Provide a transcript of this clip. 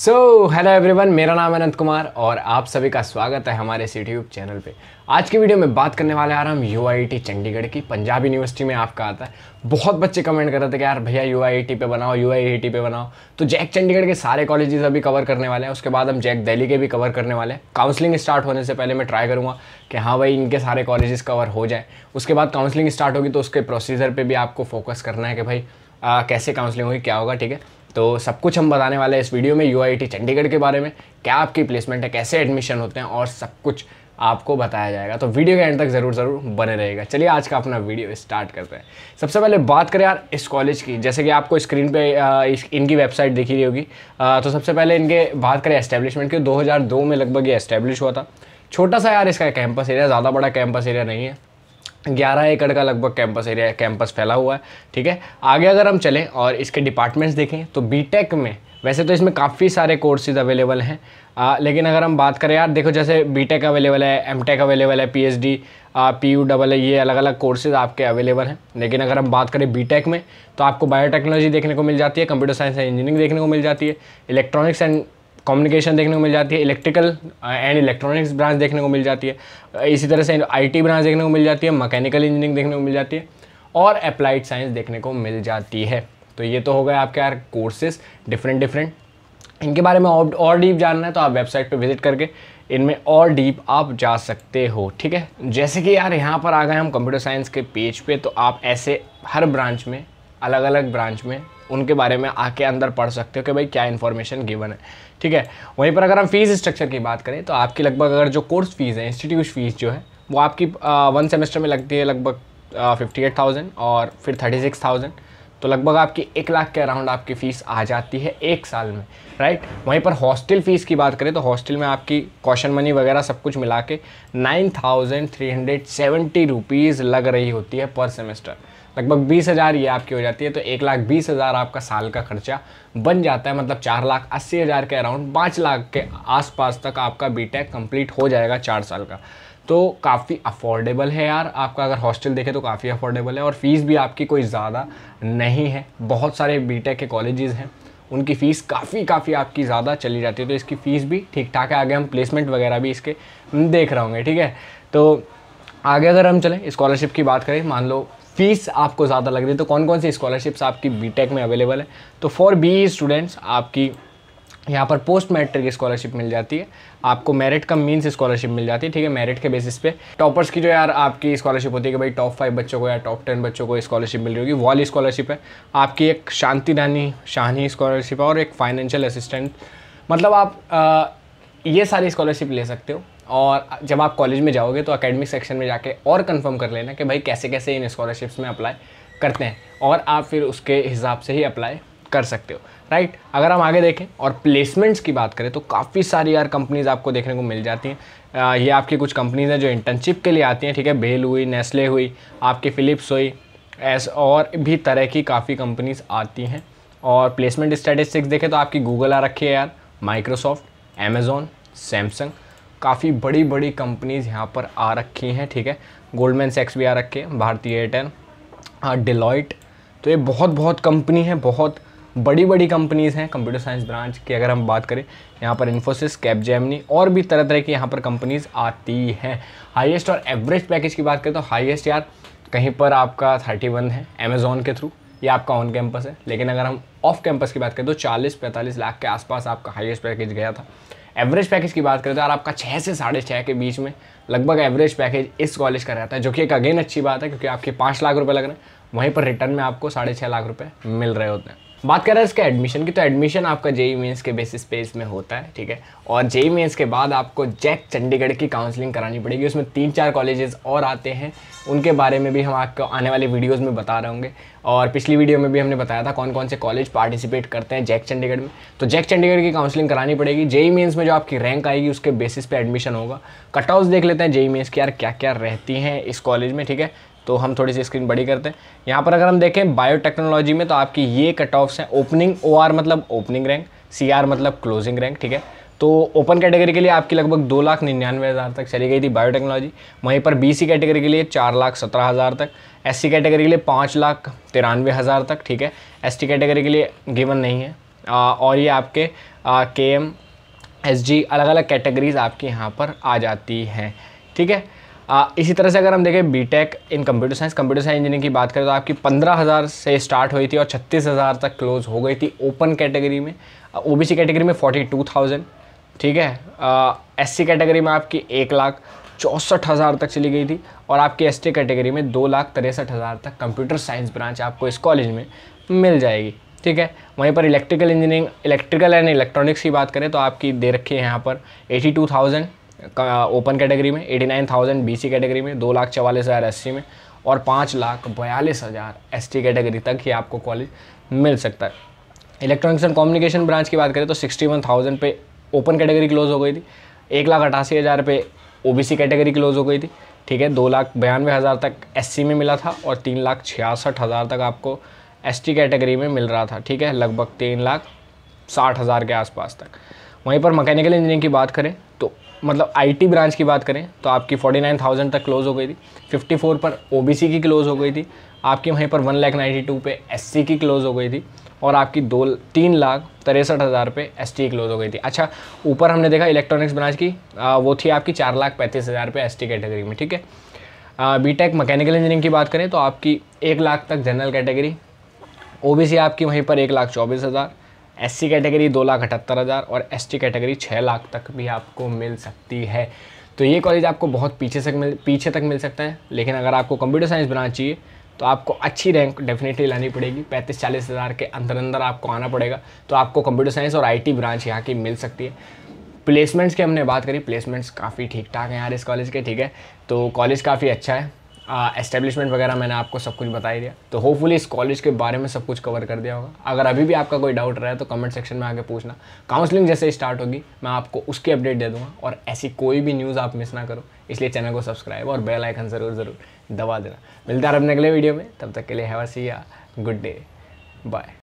So hello everyone मेरा नाम अनंत कुमार और आप सभी का स्वागत है हमारे इस यूट्यूब चैनल पे आज की वीडियो में बात करने वाले आ रहा हम यू चंडीगढ़ की पंजाब यूनिवर्सिटी में आपका आता है बहुत बच्चे कमेंट कर रहे थे कि यार भैया यू पे बनाओ यू पे बनाओ तो जैक चंडीगढ़ के सारे कॉलेजेस अभी कवर करने वाले हैं उसके बाद हम जैक दिल्ली के भी कवर करने वाले हैं काउंसलिंग स्टार्ट होने से पहले मैं ट्राई करूँगा कि हाँ भाई इनके सारे कॉलेजेस कवर हो जाए उसके बाद काउंसलिंग स्टार्ट होगी तो उसके प्रोसीजर पर भी आपको फोकस करना है कि भाई आ, कैसे काउंसलिंग होगी क्या होगा ठीक है तो सब कुछ हम बताने वाले हैं इस वीडियो में यू चंडीगढ़ के बारे में क्या आपकी प्लेसमेंट है कैसे एडमिशन होते हैं और सब कुछ आपको बताया जाएगा तो वीडियो के एंड तक ज़रूर ज़रूर बने रहेगा चलिए आज का अपना वीडियो स्टार्ट करते हैं सबसे पहले बात करें यार इस कॉलेज की जैसे कि आपको स्क्रीन पे इस, इनकी वेबसाइट दिखी रही होगी तो सबसे पहले इनके बात करें एस्टेब्लिशमेंट की 2002 में लगभग ये एस्टेब्लिश हुआ था छोटा सा यार इसका कैंपस एरिया ज़्यादा बड़ा कैंपस एरिया नहीं है ग्यारह एकड़ का लगभग कैंपस एरिया कैंपस फैला हुआ है ठीक है आगे अगर हम चलें और इसके डिपार्टमेंट्स देखें तो बीटेक में वैसे तो इसमें काफ़ी सारे कोर्सेज अवेलेबल हैं आ, लेकिन अगर हम बात करें यार देखो जैसे बीटेक अवेलेबल है एमटेक अवेलेबल है पीएचडी पी यू डबल ये अलग अलग कोर्सेज आपके अवेलेबल हैं लेकिन अगर हम बात करें बीटेक में तो आपको बायोटेक्नोलॉजी देखने को मिल जाती है कंप्यूटर साइंस एंड इंजीनियरिंग देखने को मिल जाती है इलेक्ट्रॉनिक्स एंड कम्युनिकेशन देखने को मिल जाती है इलेक्ट्रिकल एंड इलेक्ट्रॉनिक्स ब्रांच देखने को मिल जाती है इसी तरह से आईटी ब्रांच देखने को मिल जाती है मैकेनिकल इंजीनियरिंग देखने को मिल जाती है और अप्लाइड साइंस देखने को मिल जाती है तो ये तो हो गए आपके यार कोर्सेस डिफरेंट डिफरेंट इनके बारे में और और डीप जानना है तो आप वेबसाइट पे विजिट करके इनमें और डीप आप जा सकते हो ठीक है जैसे कि यार यहाँ पर आ गए हम कंप्यूटर साइंस के पेज पे तो आप ऐसे हर ब्रांच में अलग अलग ब्रांच में उनके बारे में आके अंदर पढ़ सकते हो कि भाई क्या इन्फॉर्मेशन गिवन है ठीक है वहीं पर अगर हम फीस स्ट्रक्चर की बात करें तो आपकी लगभग अगर जो कोर्स फीस है इंस्टीट्यूट फीस जो है वो आपकी आ, वन सेमेस्टर में लगती है लगभग फिफ्टी एट थाउजेंड और फिर थर्टी सिक्स थाउजेंड तो लगभग आपकी एक लाख के अराउंड आपकी फ़ीस आ जाती है एक साल में राइट वहीं पर हॉस्टल फ़ीस की बात करें तो हॉस्टल में आपकी कॉशन मनी वगैरह सब कुछ मिला के nine thousand three hundred seventy rupees लग रही होती है पर सेमेस्टर लगभग बीस हज़ार ये आपकी हो जाती है तो एक लाख बीस हज़ार आपका साल का खर्चा बन जाता है मतलब चार लाख अस्सी हज़ार के अराउंड पाँच लाख के आसपास तक आपका बी टेक कम्प्लीट हो जाएगा चार साल का तो काफ़ी अफोर्डेबल है यार आपका अगर हॉस्टल देखे तो काफ़ी अफोर्डेबल है और फ़ीस भी आपकी कोई ज़्यादा नहीं है बहुत सारे बी के कॉलेजेस हैं उनकी फ़ीस काफ़ी काफ़ी आपकी ज़्यादा चली जाती है तो इसकी फ़ीस भी ठीक ठाक है आगे हम प्लेसमेंट वगैरह भी इसके देख रहे होंगे ठीक है तो आगे अगर हम चलें स्कॉलरशिप की बात करें मान लो फीस आपको ज़्यादा लग रही है तो कौन कौन सी स्कॉलरशिप्स आपकी बीटेक में अवेलेबल है तो फॉर बी स्टूडेंट्स आपकी यहाँ पर पोस्ट मैट्रिक स्कॉलरशिप मिल जाती है आपको मेरिट कम मीन्स स्कॉलरशिप मिल जाती है ठीक है मेरिट के बेसिस पे टॉपर्स की जो यार आपकी स्कॉलरशिप होती है कि भाई टॉप फाइव बच्चों को या टॉप टेन बच्चों को स्कॉलरशिप मिल रही होगी वॉल स्कॉलरशिप है आपकी एक शांति रानी शाहनी स्कॉलरशिप है और एक फाइनेंशियल असिस्टेंट मतलब आप आ, ये सारी स्कॉलरशिप ले सकते हो और जब आप कॉलेज में जाओगे तो अकेडमिक सेक्शन में जाके और कंफर्म कर लेना कि भाई कैसे कैसे इन स्कॉलरशिप्स में अप्लाई करते हैं और आप फिर उसके हिसाब से ही अप्लाई कर सकते हो राइट right? अगर हम आगे देखें और प्लेसमेंट्स की बात करें तो काफ़ी सारी यार कंपनीज़ आपको देखने को मिल जाती हैं ये आपकी कुछ कंपनीज़ हैं जो इंटर्नशिप के लिए आती हैं ठीक है बेल हुई नेस्ले हुई आपकी फ़िलिप्स हुई एस और भी तरह की काफ़ी कंपनीज़ आती हैं और प्लेसमेंट स्टैटिस्टिक्स देखें तो आपकी गूगल आ रखी है यार माइक्रोसॉफ्ट अमेज़ोन सैमसंग काफ़ी बड़ी बड़ी कंपनीज़ यहाँ पर आ रखी हैं ठीक है गोल्डमैन सेक्स भी आ रखे हैं भारतीय एयरटेल डिलॉइट तो ये बहुत बहुत कंपनी है बहुत बड़ी बड़ी कंपनीज़ हैं कंप्यूटर साइंस ब्रांच की अगर हम बात करें यहाँ पर इन्फोसिस कैप जेमनी और भी तरह तरह की यहाँ पर कंपनीज़ आती हैं हाईएस्ट और एवरेज पैकेज की बात करें तो हाईएस्ट यार कहीं पर आपका थर्टी वन है अमेज़ोन के थ्रू ये आपका ऑन कैंपस है लेकिन अगर हम ऑफ कैंपस की बात करें तो 40-45 लाख के आसपास आपका हाईएस्ट पैकेज गया था एवरेज पैकेज की बात करें तो यार आपका छः से साढ़े छः के बीच में लगभग एवरेज पैकेज इस कॉलेज का रहता है जो कि एक अगेन अच्छी बात है क्योंकि आपके पाँच लाख रुपये लग रहे हैं वहीं पर रिटर्न में आपको साढ़े छः लाख रुपये मिल रहे होते हैं बात करें इसके एडमिशन की तो एडमिशन आपका जेई मेंस e के बेसिस पे इसमें होता है ठीक है और जेई मेंस e के बाद आपको जैक चंडीगढ़ की काउंसलिंग करानी पड़ेगी उसमें तीन चार कॉलेजेस और आते हैं उनके बारे में भी हम आपको आने वाले वीडियोस में बता रहे होंगे और पिछली वीडियो में भी हमने बताया था कौन कौन से कॉलेज पार्टिसिपेट करते हैं जैक चंडीगढ़ में तो जैक चंडीगढ़ की काउंसलिंग करानी पड़ेगी जेई मेन्स e में जो आपकी रैंक आएगी उसके बेसिस पे एडमिशन होगा कट देख लेते हैं जेई मेन्स की यार क्या क्या रहती हैं इस कॉलेज में ठीक है तो हम थोड़ी सी स्क्रीन बड़ी करते हैं यहाँ पर अगर हम देखें बायोटेक्नोलॉजी में तो आपकी ये कट ऑफ्स हैं ओपनिंग ओ मतलब ओपनिंग रैंक सी मतलब क्लोजिंग रैंक ठीक है तो ओपन कैटेगरी के लिए आपकी लगभग दो लाख निन्यानवे हज़ार तक चली गई थी बायोटेक्नोलॉजी वहीं पर बीसी कैटेगरी के लिए चार लाख सत्रह हज़ार तक एससी कैटेगरी के लिए पाँच लाख तिरानवे हज़ार तक ठीक है एसटी कैटेगरी के लिए गिवन नहीं है आ, और ये आपके के एम एस जी अलग अलग कैटेगरीज़ आपकी यहाँ पर आ जाती हैं ठीक है आ, इसी तरह से अगर हम देखें B tech in computer science computer science engineering की बात करें तो आपकी पंद्रह हज़ार से स्टार्ट हुई थी और छत्तीस हज़ार तक क्लोज हो गई थी ओपन कैटेगरी में ओ बी सी कैटेगरी में फोर्टी टू थाउजेंड ठीक है एस सी कैटेगरी में आपकी एक लाख चौंसठ हज़ार तक चली गई थी और आपकी एस टी कैटेगरी में दो लाख तिरसठ हज़ार तक कंप्यूटर साइंस ब्रांच आपको इस कॉलेज में मिल जाएगी ठीक है वहीं पर electrical engineering electrical and electronics की बात करें तो आपकी दे रखी है यहाँ पर eighty two thousand open category में eighty nine thousand B C category में दो लाख चवालीस हज़ार एस सी में और पाँच लाख बयालीस हज़ार एस टी कैटेगरी तक ही आपको कॉलेज मिल सकता है इलेक्ट्रॉनिक्स एंड कम्युनिकेशन ब्रांच की बात करें तो सिक्सटी वन थाउजेंड पे ओपन कैटेगरी क्लोज हो गई थी एक लाख अठासी हज़ार पे सी कैटेगरी क्लोज हो गई थी ठीक है दो लाख बयानवे हज़ार तक सी में मिला था और तीन लाख छियासठ हज़ार तक आपको टी कैटेगरी में मिल रहा था ठीक है लगभग तीन लाख साठ हज़ार के आसपास तक वहीं पर मैकेनिकल इंजीनियरिंग की बात करें तो मतलब आईटी ब्रांच की बात करें तो आपकी 49,000 तक क्लोज़ हो गई थी 54 पर ओबीसी की क्लोज़ हो गई थी आपकी वहीं पर वन लाख नाइन्टी टू पर एस की क्लोज़ हो गई थी और आपकी दो तीन लाख तिरसठ हज़ार पे एस टी क्लोज़ हो गई थी अच्छा ऊपर हमने देखा इलेक्ट्रॉनिक्स ब्रांच की आ, वो थी आपकी चार लाख पैंतीस हज़ार पे एस टी कैटेगरी में ठीक है बी टेक मैकेनिकल इंजीनियरिंग की बात करें तो आपकी एक लाख तक जनरल कैटेगरी ओ आपकी वहीं पर एक लाख चौबीस हज़ार एससी कैटेगरी दो लाख अठहत्तर हज़ार और एसटी कैटेगरी छः लाख तक भी आपको मिल सकती है तो ये कॉलेज आपको बहुत पीछे तक मिल पीछे तक मिल सकता है लेकिन अगर आपको कंप्यूटर साइंस बनाना चाहिए तो आपको अच्छी रैंक डेफिनेटली लानी पड़ेगी पैंतीस चालीस हज़ार के अंदर अंदर आपको आना पड़ेगा तो आपको कंप्यूटर साइंस और आईटी ब्रांच यहाँ की मिल सकती है प्लेसमेंट्स की हमने बात करी प्लेसमेंट्स काफ़ी ठीक ठाक हैं यार इस कॉलेज के ठीक है तो कॉलेज काफ़ी अच्छा है एस्टेब्लिशमेंट वगैरह मैंने आपको सब कुछ बता ही दिया तो होपफुली इस कॉलेज के बारे में सब कुछ कवर कर दिया होगा अगर अभी भी आपका कोई डाउट रहा है तो कमेंट सेक्शन में आके पूछना काउंसलिंग जैसे स्टार्ट होगी मैं आपको उसकी अपडेट दे दूँगा और ऐसी कोई भी न्यूज़ आप मिस ना करो इसलिए चैनल को सब्सक्राइब और बेल आइकन ज़रूर ज़रूर दबा देना मिलता है अपने अगले वीडियो में तब तक के लिए हैवर सी गुड डे बाय